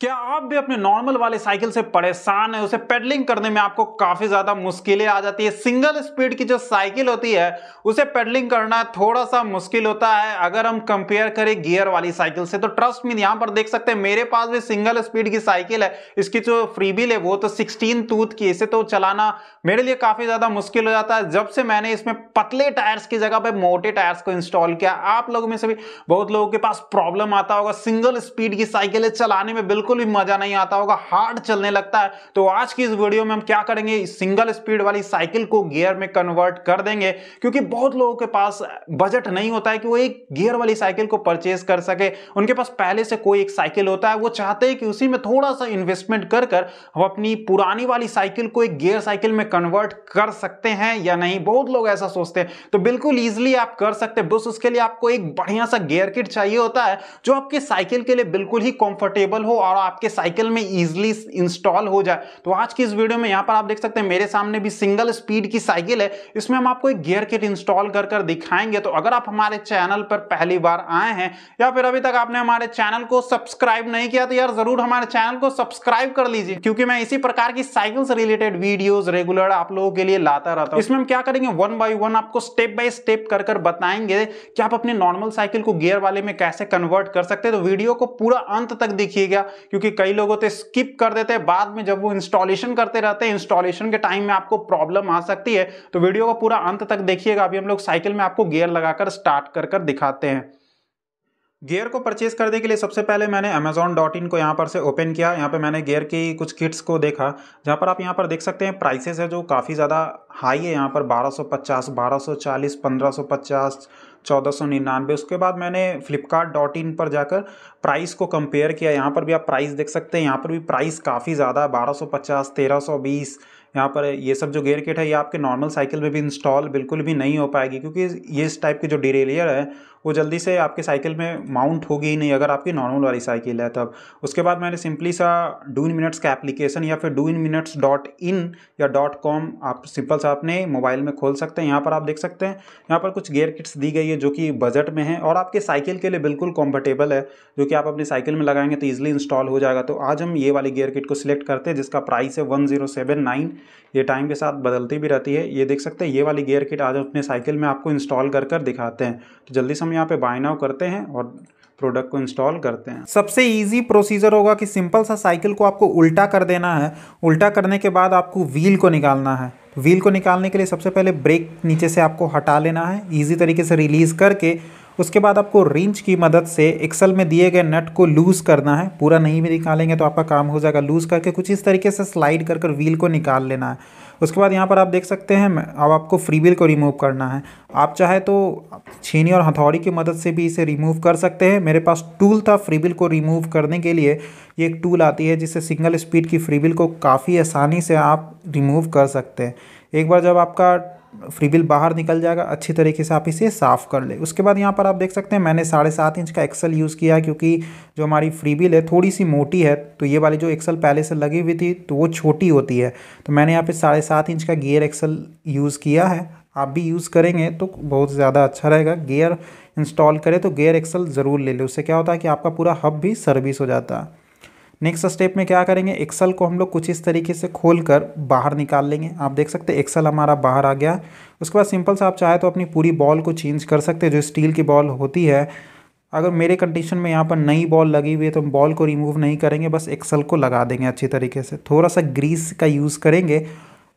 क्या आप भी अपने नॉर्मल वाले साइकिल से परेशान है उसे पेडलिंग करने में आपको काफी ज्यादा मुश्किलें आ जाती है सिंगल स्पीड की जो साइकिल होती है उसे पेडलिंग करना थोड़ा सा मुश्किल होता है अगर हम कंपेयर करें गियर वाली साइकिल से तो ट्रस्ट मीन यहां पर देख सकते हैं मेरे पास भी सिंगल स्पीड की साइकिल है इसकी जो फ्रीबिल है वो तो सिक्सटीन टूथ की इसे तो चलाना मेरे लिए काफी ज्यादा मुश्किल हो जाता है जब से मैंने इसमें पतले टायर्स की जगह पर मोटे टायर्स को इंस्टॉल किया आप लोगों में से भी बहुत लोगों के पास प्रॉब्लम आता होगा सिंगल स्पीड की साइकिल चलाने में बिल्कुल बिल्कुल भी मजा नहीं आता होगा हार्ड चलने लगता है तो आज की इस वीडियो में हम क्या करेंगे सिंगल स्पीड वाली साइकिल को गियर में कन्वर्ट कर देंगे क्योंकि बहुत लोगों के पास बजट नहीं होता है कि वो एक गियर वाली साइकिल को परचेज कर सके उनके पास पहले से कोई एक साइकिल होता है वो चाहते हैं कि उसी में थोड़ा सा इन्वेस्टमेंट कर कर हम अपनी पुरानी वाली साइकिल को एक गियर साइकिल में कन्वर्ट कर सकते हैं या नहीं बहुत लोग ऐसा सोचते हैं तो बिल्कुल ईजिली आप कर सकते हैं बस उसके लिए आपको एक बढ़िया सा गियर किट चाहिए होता है जो आपकी साइकिल के लिए बिल्कुल ही कंफर्टेबल हो और और आपके साइकिल में इजिली इंस्टॉल हो जाए तो आज की इस वीडियो में यहाँ पर आप देख सकते हैं मेरे सामने भी सिंगल स्पीड की साइकिल है इसमें हम आपको एक गियर किट इंस्टॉल कर कर दिखाएंगे तो अगर आप हमारे चैनल पर पहली बार आए हैं या फिर अभी तक आपने हमारे चैनल को सब्सक्राइब नहीं किया तो यार जरूर हमारे चैनल को सब्सक्राइब कर लीजिए क्योंकि मैं इसी प्रकार की साइकिल से रिलेटेड वीडियोज रेगुलर आप लोगों के लिए लाता रहता हूँ इसमें हम क्या करेंगे वन बाई वन आपको स्टेप बाई स्टेप कर कर बताएंगे कि आप अपने नॉर्मल साइकिल को गियर वाले में कैसे कन्वर्ट कर सकते हैं तो वीडियो को पूरा अंत तक देखिएगा क्योंकि कई लोग होते स्किप कर देते हैं बाद में जब वो इंस्टॉलेशन करते रहते हैं इंस्टॉलेशन के टाइम में आपको प्रॉब्लम आ सकती है तो वीडियो का पूरा अंत तक देखिएगा अभी हम लोग साइकिल में आपको गियर लगाकर स्टार्ट कर कर दिखाते हैं गियर को परचेज करने के लिए सबसे पहले मैंने अमेजोन डॉट इन को यहाँ पर से ओपन किया यहाँ पर मैंने गियर की कुछ किट्स को देखा जहाँ पर आप यहाँ पर देख सकते हैं प्राइसेस है जो काफ़ी ज़्यादा हाई है यहाँ पर 1250, 1240, 1550 चौदह सौ निन्यानवे उसके बाद मैंने फ्लिपकार्ट डॉट इन पर जाकर प्राइस को कंपेयर किया यहाँ पर भी आप प्राइस देख सकते हैं यहाँ पर भी प्राइस काफ़ी ज़्यादा है बारह सौ पचास तेरह सौ बीस यहाँ पर ये सब जो गेयर किट है ये आपके नॉर्मल साइकिल में भी इंस्टॉल बिल्कुल भी नहीं हो पाएगी क्योंकि ये इस टाइप की जो डीरेलियर है वो जल्दी से आपके साइकिल में माउंट होगी ही नहीं अगर आपकी नॉर्मल वाली साइकिल है तब उसके बाद मैंने सिंपली सा डू इन मिनट्स का एप्लीकेशन या फिर do in minutes dot in या डॉट कॉम आप सिंपल सा अपने मोबाइल में खोल सकते हैं यहाँ पर आप देख सकते हैं यहाँ पर कुछ गेयर किट्स दी गई है जो कि बजट में है और आपके साइकिल के लिए बिल्कुल कॉम्फर्टेबल है जो कि आप अपनी साइकिल में लगाएंगे तो ईजिली इंस्टॉल हो जाएगा तो आज हम ये वाली गेयर किट को सिलेक्ट करते हैं जिसका प्राइस है वन जीरो सेवन नाइन ये टाइम के साथ बदलती भी रहती है ये देख सकते हैं ये वाली गेयर किट आज अपने साइकिल में आपको इंस्टॉल कर कर दिखाते हैं तो जल्दी से हम यहाँ पे बाय नाउ करते हैं और प्रोडक्ट को इंस्टॉल करते हैं सबसे इजी प्रोसीजर होगा कि सिंपल सा साइकिल को आपको उल्टा कर देना है उल्टा करने के बाद आपको व्हील को निकालना है व्हील को निकालने के लिए सबसे पहले ब्रेक नीचे से आपको हटा लेना है ईजी तरीके से रिलीज़ करके उसके बाद आपको रिंच की मदद से एक्सल में दिए गए नट को लूज़ करना है पूरा नहीं भी निकालेंगे तो आपका काम हो जाएगा लूज़ करके कुछ इस तरीके से स्लाइड कर कर व्हील को निकाल लेना है उसके बाद यहाँ पर आप देख सकते हैं अब आपको फ्री को रिमूव करना है आप चाहे तो छीनी और हथौड़ी की मदद से भी इसे रिमूव कर सकते हैं मेरे पास टूल था फ्री को रिमूव करने के लिए ये एक टूल आती है जिससे सिंगल स्पीड की फ्री को काफ़ी आसानी से आप रिमूव कर सकते हैं एक बार जब आपका फ्री बिल बाहर निकल जाएगा अच्छी तरीके से आप इसे साफ़ कर ले उसके बाद यहाँ पर आप देख सकते हैं मैंने साढ़े सात इंच का एक्सल यूज़ किया है क्योंकि जो हमारी फ्री बिल है थोड़ी सी मोटी है तो ये वाली जो एक्सल पहले से लगी हुई थी तो वो छोटी होती है तो मैंने यहाँ पे साढ़े सात इंच का गियर एक्सल यूज़ किया है आप भी यूज़ करेंगे तो बहुत ज़्यादा अच्छा रहेगा गेयर इंस्टॉल करें तो गेयर एक्सल ज़रूर ले लें उससे क्या होता है कि आपका पूरा हब भी सर्विस हो जाता है नेक्स्ट स्टेप में क्या करेंगे एक्सल को हम लोग कुछ इस तरीके से खोल कर बाहर निकाल लेंगे आप देख सकते हैं एक्सल हमारा बाहर आ गया उसके बाद सिंपल सा आप चाहे तो अपनी पूरी बॉल को चेंज कर सकते हैं जो स्टील की बॉल होती है अगर मेरे कंडीशन में यहाँ पर नई बॉल लगी हुई है तो हम बॉल को रिमूव नहीं करेंगे बस एक्सल को लगा देंगे अच्छी तरीके से थोड़ा सा ग्रीस का यूज़ करेंगे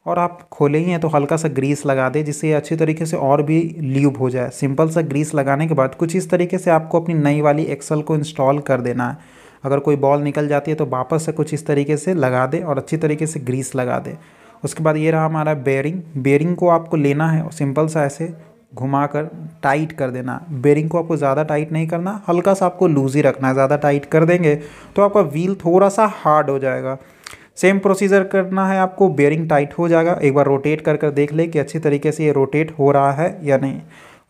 और आप खोले ही हैं तो हल्का सा ग्रीस लगा दें जिससे ये अच्छी तरीके से और भी ल्यूब हो जाए सिंपल सा ग्रीस लगाने के बाद कुछ इस तरीके से आपको अपनी नई वाली एक्सल को इंस्टॉल कर देना है अगर कोई बॉल निकल जाती है तो वापस से कुछ इस तरीके से लगा दे और अच्छी तरीके से ग्रीस लगा दे उसके बाद ये रहा हमारा बेरिंग बेरिंग को आपको लेना है और सिंपल सा ऐसे घुमा कर टाइट कर देना बेरिंग को आपको ज़्यादा टाइट नहीं करना हल्का सा आपको लूज ही रखना है ज़्यादा टाइट कर देंगे तो आपका व्हील थोड़ा सा हार्ड हो जाएगा सेम प्रोसीजर करना है आपको बेरिंग टाइट हो जाएगा एक बार रोटेट कर कर देख ले कि अच्छी तरीके से ये रोटेट हो रहा है या नहीं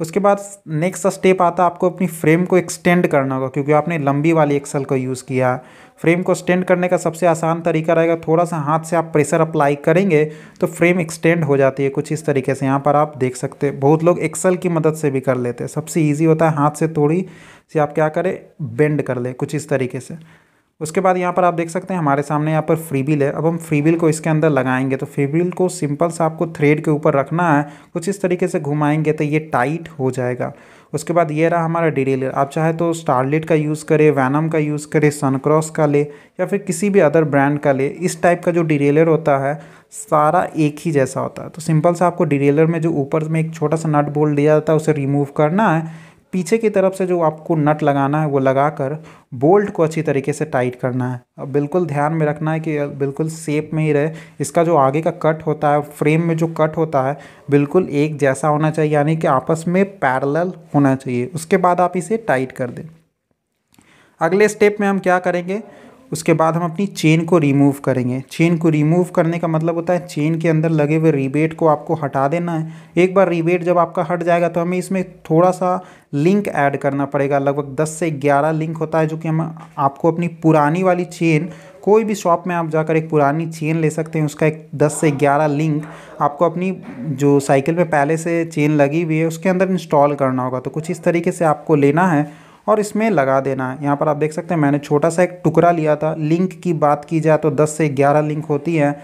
उसके बाद नेक्स्ट स्टेप आता है आपको अपनी फ्रेम को एक्सटेंड करना होगा क्योंकि आपने लंबी वाली एक्सल को यूज़ किया फ्रेम को एक्सटेंड करने का सबसे आसान तरीका रहेगा थोड़ा सा हाथ से आप प्रेशर अप्लाई करेंगे तो फ्रेम एक्सटेंड हो जाती है कुछ इस तरीके से यहाँ पर आप देख सकते हैं बहुत लोग एक्सल की मदद से भी कर लेते हैं सबसे ईजी होता है हाथ से थोड़ी से आप क्या करें बेंड कर ले कुछ इस तरीके से उसके बाद यहाँ पर आप देख सकते हैं हमारे सामने यहाँ पर फ्री बिल है अब हम फ्री बिल को इसके अंदर लगाएंगे तो फ्री बिल को सिंपल सा आपको थ्रेड के ऊपर रखना है कुछ इस तरीके से घुमाएंगे तो ये टाइट हो जाएगा उसके बाद ये रहा हमारा डिरेलर आप चाहे तो स्टारलेट का यूज़ करें वैनम का यूज़ करें सनक्रॉस का ले या फिर किसी भी अदर ब्रांड का ले इस टाइप का जो डिरेलर होता है सारा एक ही जैसा होता है तो सिंपल सा आपको डिरेलर में जो ऊपर में एक छोटा सा नट बोल्ट दिया जाता है उसे रिमूव करना है पीछे की तरफ से जो आपको नट लगाना है वो लगा कर बोल्ट को अच्छी तरीके से टाइट करना है अब बिल्कुल ध्यान में रखना है कि बिल्कुल सेप में ही रहे इसका जो आगे का कट होता है फ्रेम में जो कट होता है बिल्कुल एक जैसा होना चाहिए यानी कि आपस में पैरेलल होना चाहिए उसके बाद आप इसे टाइट कर दें अगले स्टेप में हम क्या करेंगे उसके बाद हम अपनी चेन को रिमूव करेंगे चेन को रिमूव करने का मतलब होता है चेन के अंदर लगे हुए रिबेट को आपको हटा देना है एक बार रिबेट जब आपका हट जाएगा तो हमें इसमें थोड़ा सा लिंक ऐड करना पड़ेगा लगभग 10 से 11 लिंक होता है जो कि हम आपको अपनी पुरानी वाली चेन कोई भी शॉप में आप जाकर एक पुरानी चेन ले सकते हैं उसका एक दस से ग्यारह लिंक आपको अपनी जो साइकिल में पहले से चेन लगी हुई है उसके अंदर इंस्टॉल करना होगा तो कुछ इस तरीके से आपको लेना है और इसमें लगा देना है यहाँ पर आप देख सकते हैं मैंने छोटा सा एक टुकड़ा लिया था लिंक की बात की जाए तो 10 से 11 लिंक होती है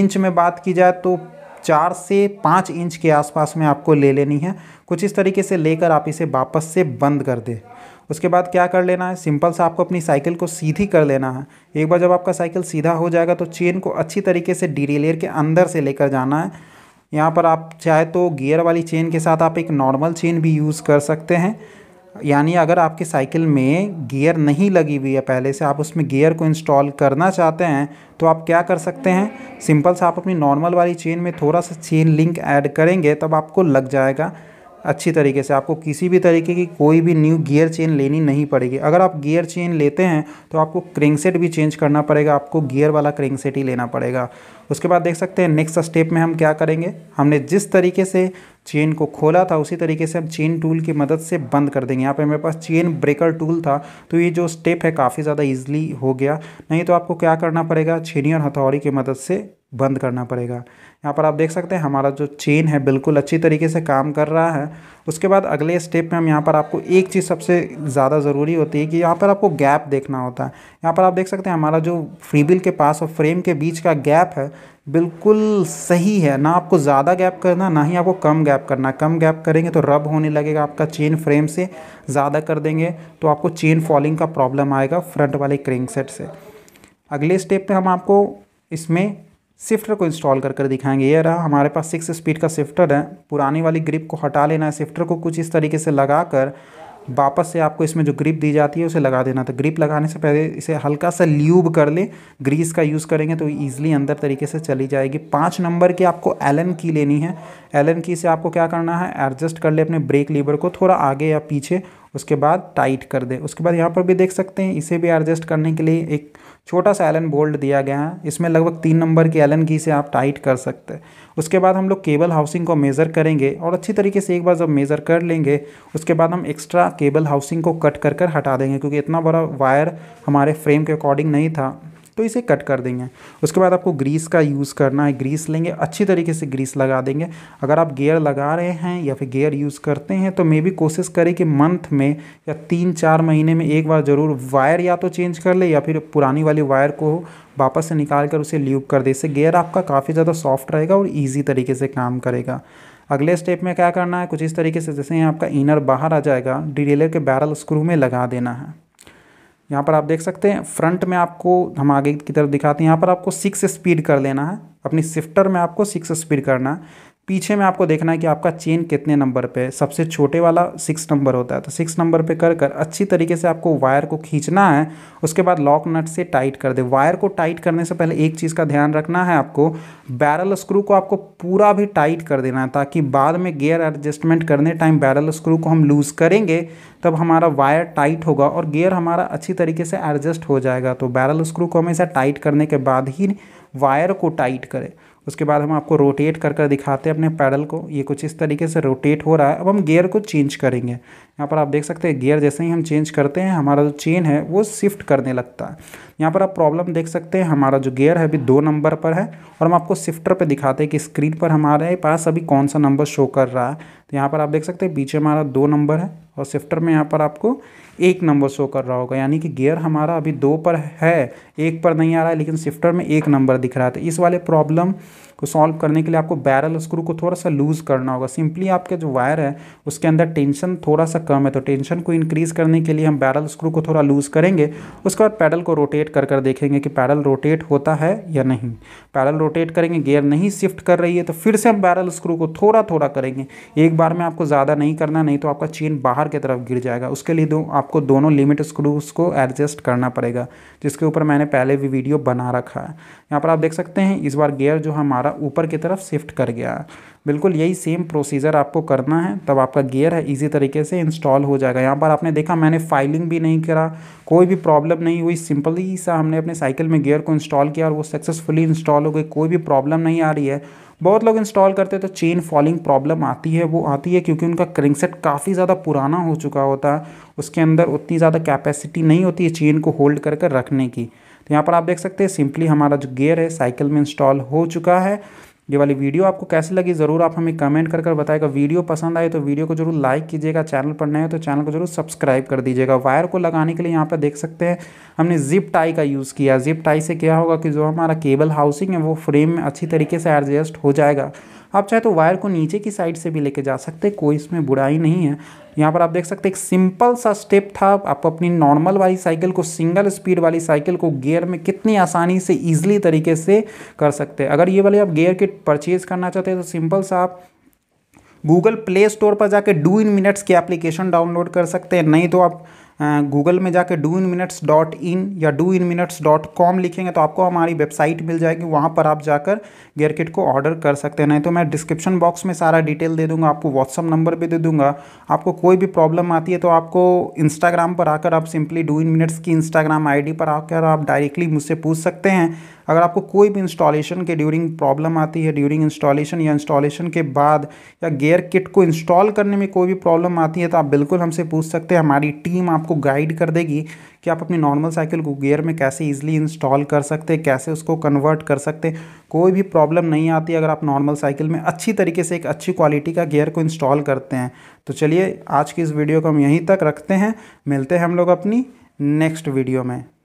इंच में बात की जाए तो चार से पाँच इंच के आसपास में आपको ले लेनी है कुछ इस तरीके से लेकर आप इसे वापस से बंद कर दें उसके बाद क्या कर लेना है सिंपल सा आपको अपनी साइकिल को सीधी कर लेना है एक बार जब आपका साइकिल सीधा हो जाएगा तो चेन को अच्छी तरीके से डीरेलियर के अंदर से लेकर जाना है यहाँ पर आप चाहे तो गियर वाली चेन के साथ आप एक नॉर्मल चेन भी यूज़ कर सकते हैं यानी अगर आपकी साइकिल में गियर नहीं लगी हुई है पहले से आप उसमें गियर को इंस्टॉल करना चाहते हैं तो आप क्या कर सकते हैं सिंपल सा आप अपनी नॉर्मल वाली चेन में थोड़ा सा चेन लिंक ऐड करेंगे तब आपको लग जाएगा अच्छी तरीके से आपको किसी भी तरीके की कोई भी न्यू गियर चेन लेनी नहीं पड़ेगी अगर आप गियर चेन लेते हैं तो आपको क्रिंग सेट भी चेंज करना पड़ेगा आपको गियर वाला क्रिंग सेट ही लेना पड़ेगा उसके बाद देख सकते हैं नेक्स्ट स्टेप में हम क्या करेंगे हमने जिस तरीके से चेन को खोला था उसी तरीके से हम चेन टूल की मदद से बंद कर देंगे यहाँ पे मेरे पास चेन ब्रेकर टूल था तो ये जो स्टेप है काफ़ी ज़्यादा इजीली हो गया नहीं तो आपको क्या करना पड़ेगा छेनी और हथौड़ी की मदद से बंद करना पड़ेगा यहाँ पर आप देख सकते हैं हमारा जो चेन है बिल्कुल अच्छी तरीके से काम कर रहा है उसके बाद अगले स्टेप में हम यहाँ पर आपको एक चीज़ सबसे ज़्यादा ज़रूरी होती है कि यहाँ पर आपको गैप देखना होता है यहाँ पर आप देख सकते हैं हमारा जो फ्रीबिल के पास और फ्रेम के बीच का गैप है बिल्कुल सही है ना आपको ज़्यादा गैप करना ना ही आपको कम गैप करना कम गैप करेंगे तो रब होने लगेगा आपका चेन फ्रेम से ज़्यादा कर देंगे तो आपको चेन फॉलिंग का प्रॉब्लम आएगा फ्रंट वाले क्रिंग सेट से अगले स्टेप पर हम आपको इसमें शिफ्टर को इंस्टॉल कर कर दिखाएंगे ये रहा हमारे पास सिक्स स्पीड का शिफ्टर है पुरानी वाली ग्रिप को हटा लेना है शिफ्टर को कुछ इस तरीके से लगा कर वापस से आपको इसमें जो ग्रिप दी जाती है उसे लगा देना तो ग्रिप लगाने से पहले इसे हल्का सा ल्यूब कर ले ग्रीस का यूज़ करेंगे तो ईजिली अंदर तरीके से चली जाएगी पाँच नंबर की आपको एलन की लेनी है एलन की से आपको क्या करना है एडजस्ट कर ले अपने ब्रेक लीवर को थोड़ा आगे या पीछे उसके बाद टाइट कर दें उसके बाद यहाँ पर भी देख सकते हैं इसे भी एडजस्ट करने के लिए एक छोटा सा एलन बोल्ट दिया गया है इसमें लगभग तीन नंबर के एलन की से आप टाइट कर सकते हैं उसके बाद हम लोग केबल हाउसिंग को मेज़र करेंगे और अच्छी तरीके से एक बार जब मेज़र कर लेंगे उसके बाद हम एक्स्ट्रा केबल हाउसिंग को कट कर कर हटा देंगे क्योंकि इतना बड़ा वायर हमारे फ्रेम के अकॉर्डिंग नहीं था तो इसे कट कर देंगे उसके बाद आपको ग्रीस का यूज़ करना है ग्रीस लेंगे अच्छी तरीके से ग्रीस लगा देंगे अगर आप गेयर लगा रहे हैं या फिर गेयर यूज़ करते हैं तो मे भी कोशिश करें कि मंथ में या तीन चार महीने में एक बार ज़रूर वायर या तो चेंज कर ले या फिर पुरानी वाली वायर को वापस से निकाल कर उसे ल्यूब कर दे इससे गेयर आपका काफ़ी ज़्यादा सॉफ्ट रहेगा और ईजी तरीके से काम करेगा अगले स्टेप में क्या करना है कुछ इस तरीके से जैसे यहाँ आपका इनर बाहर आ जाएगा डिरेलर के बैरल स्क्रू में लगा देना है यहाँ पर आप देख सकते हैं फ्रंट में आपको हम आगे की तरफ दिखाते हैं यहाँ पर आपको सिक्स स्पीड कर लेना है अपनी शिफ्टर में आपको सिक्स स्पीड करना है पीछे में आपको देखना है कि आपका चेन कितने नंबर पे है सबसे छोटे वाला सिक्स नंबर होता है तो सिक्स नंबर पे कर कर अच्छी तरीके से आपको वायर को खींचना है उसके बाद लॉक नट से टाइट कर दे वायर को टाइट करने से पहले एक चीज़ का ध्यान रखना है आपको बैरल स्क्रू को आपको पूरा भी टाइट कर देना है ताकि बाद में गेयर एडजस्टमेंट करने टाइम बैरल स्क्रू को हम लूज़ करेंगे तब हमारा वायर टाइट होगा और गेयर हमारा अच्छी तरीके से एडजस्ट हो जाएगा तो बैरल स्क्रू को हमेशा टाइट करने के बाद ही वायर को टाइट करें उसके बाद हम आपको रोटेट कर कर दिखाते हैं अपने पैडल को ये कुछ इस तरीके से रोटेट हो रहा है अब हम गियर को चेंज करेंगे यहाँ पर आप देख सकते हैं गियर जैसे ही हम चेंज करते हैं हमारा जो चेन है वो शिफ्ट करने लगता है यहाँ पर आप प्रॉब्लम देख सकते हैं हमारा जो गियर है अभी दो नंबर पर है और हम आपको शिफ्टर पर दिखाते हैं कि स्क्रीन पर हमारे पास अभी कौन सा नंबर शो कर रहा है तो यहाँ पर आप देख सकते हैं पीछे हमारा दो नंबर है और शिफ्टर में यहाँ पर आपको एक नंबर शो कर रहा होगा यानी कि गियर हमारा अभी दो पर है एक पर नहीं आ रहा है लेकिन शिफ्टर में एक नंबर दिख रहा था तो इस वाले प्रॉब्लम को सॉल्व करने के लिए आपको बैरल स्क्रू को थोड़ा सा लूज़ करना होगा सिंपली आपके जो वायर है उसके अंदर टेंशन थोड़ा सा कम है तो टेंशन को इंक्रीज़ करने के लिए हम बैरल स्क्रू को थोड़ा लूज़ करेंगे उसके बाद पैडल को रोटेट कर कर देखेंगे कि पैडल रोटेट होता है या नहीं पैडल रोटेट करेंगे गेयर नहीं शिफ्ट कर रही है तो फिर से हम बैरल स्क्रू को थोड़ा थोड़ा करेंगे एक बार में आपको ज़्यादा नहीं करना नहीं तो आपका चेन बाहर की तरफ गिर जाएगा उसके लिए दो आपको दोनों लिमिट स्क्रूज को एडजस्ट करना पड़ेगा जिसके ऊपर मैंने पहले भी वीडियो बना रखा है यहाँ पर आप देख सकते हैं इस बार गेयर जो हमारा हमारा ऊपर की तरफ शिफ्ट कर गया बिल्कुल यही सेम प्रोसीजर आपको करना है तब आपका गियर है इजी तरीके से इंस्टॉल हो जाएगा यहाँ पर आपने देखा मैंने फाइलिंग भी नहीं करा कोई भी प्रॉब्लम नहीं हुई सिंपली सा हमने अपने साइकिल में गियर को इंस्टॉल किया और वो सक्सेसफुली इंस्टॉल हो गई कोई भी प्रॉब्लम नहीं आ रही है बहुत लोग इंस्टॉल करते हैं तो चेन फॉलिंग प्रॉब्लम आती है वो आती है क्योंकि उनका क्रिंगसेट काफ़ी ज़्यादा पुराना हो चुका होता है उसके अंदर उतनी ज़्यादा कैपेसिटी नहीं होती है चेन को होल्ड कर कर रखने की तो यहाँ पर आप देख सकते हैं सिंपली हमारा जो गेयर है साइकिल में इंस्टॉल हो चुका है ये वाली वीडियो आपको कैसी लगी ज़रूर आप हमें कमेंट कर कर बताएगा वीडियो पसंद आए तो वीडियो को जरूर लाइक कीजिएगा चैनल पर नए हो तो चैनल को जरूर सब्सक्राइब कर दीजिएगा वायर को लगाने के लिए यहाँ पर देख सकते हैं हमने जिप टाई का यूज़ किया जिप टाई से क्या होगा कि जो हमारा केबल हाउसिंग है वो फ्रेम में अच्छी तरीके से एडजस्ट हो जाएगा आप चाहे तो वायर को नीचे की साइड से भी लेके जा सकते हैं कोई इसमें बुराई नहीं है यहाँ पर आप देख सकते एक सिंपल सा स्टेप था आप अपनी नॉर्मल वाली साइकिल को सिंगल स्पीड वाली साइकिल को गियर में कितनी आसानी से ईजिली तरीके से कर सकते हैं अगर ये वाले आप गियर किट परचेज करना चाहते हैं तो सिंपल सा आप गूगल प्ले स्टोर पर जाके डू इन मिनट्स की एप्लीकेशन डाउनलोड कर सकते हैं नहीं तो आप गूगल में जाके do in minutes dot in या do in minutes dot com लिखेंगे तो आपको हमारी वेबसाइट मिल जाएगी वहाँ पर आप जाकर गेयर किट को ऑर्डर कर सकते हैं नहीं तो मैं डिस्क्रिप्शन बॉक्स में सारा डिटेल दे दूंगा आपको व्हाट्सअप नंबर भी दे दूंगा आपको कोई भी प्रॉब्लम आती है तो आपको इंस्टाग्राम पर आकर आप सिंपली डू इन मिनट्स की इंस्टाग्राम आई पर आकर आप डायरेक्टली मुझसे पूछ सकते हैं अगर आपको कोई भी इंस्टॉलेशन के ड्यूरिंग प्रॉब्लम आती है ड्यूरिंग इंस्टॉलेशन या इंस्टॉलेशन के बाद या गेयर किट को इंस्टॉल करने में कोई भी प्रॉब्लम आती है तो आप बिल्कुल हमसे पूछ सकते हैं हमारी टीम आपको गाइड कर देगी कि आप अपनी नॉर्मल साइकिल को गेयर में कैसे ईजिली इंस्टॉल कर सकते हैं कैसे उसको कन्वर्ट कर सकते हैं कोई भी प्रॉब्लम नहीं आती अगर आप नॉर्मल साइकिल में अच्छी तरीके से एक अच्छी क्वालिटी का गेयर को इंस्टॉल करते हैं तो चलिए आज की इस वीडियो को हम यहीं तक रखते हैं मिलते हैं हम लोग अपनी नेक्स्ट वीडियो में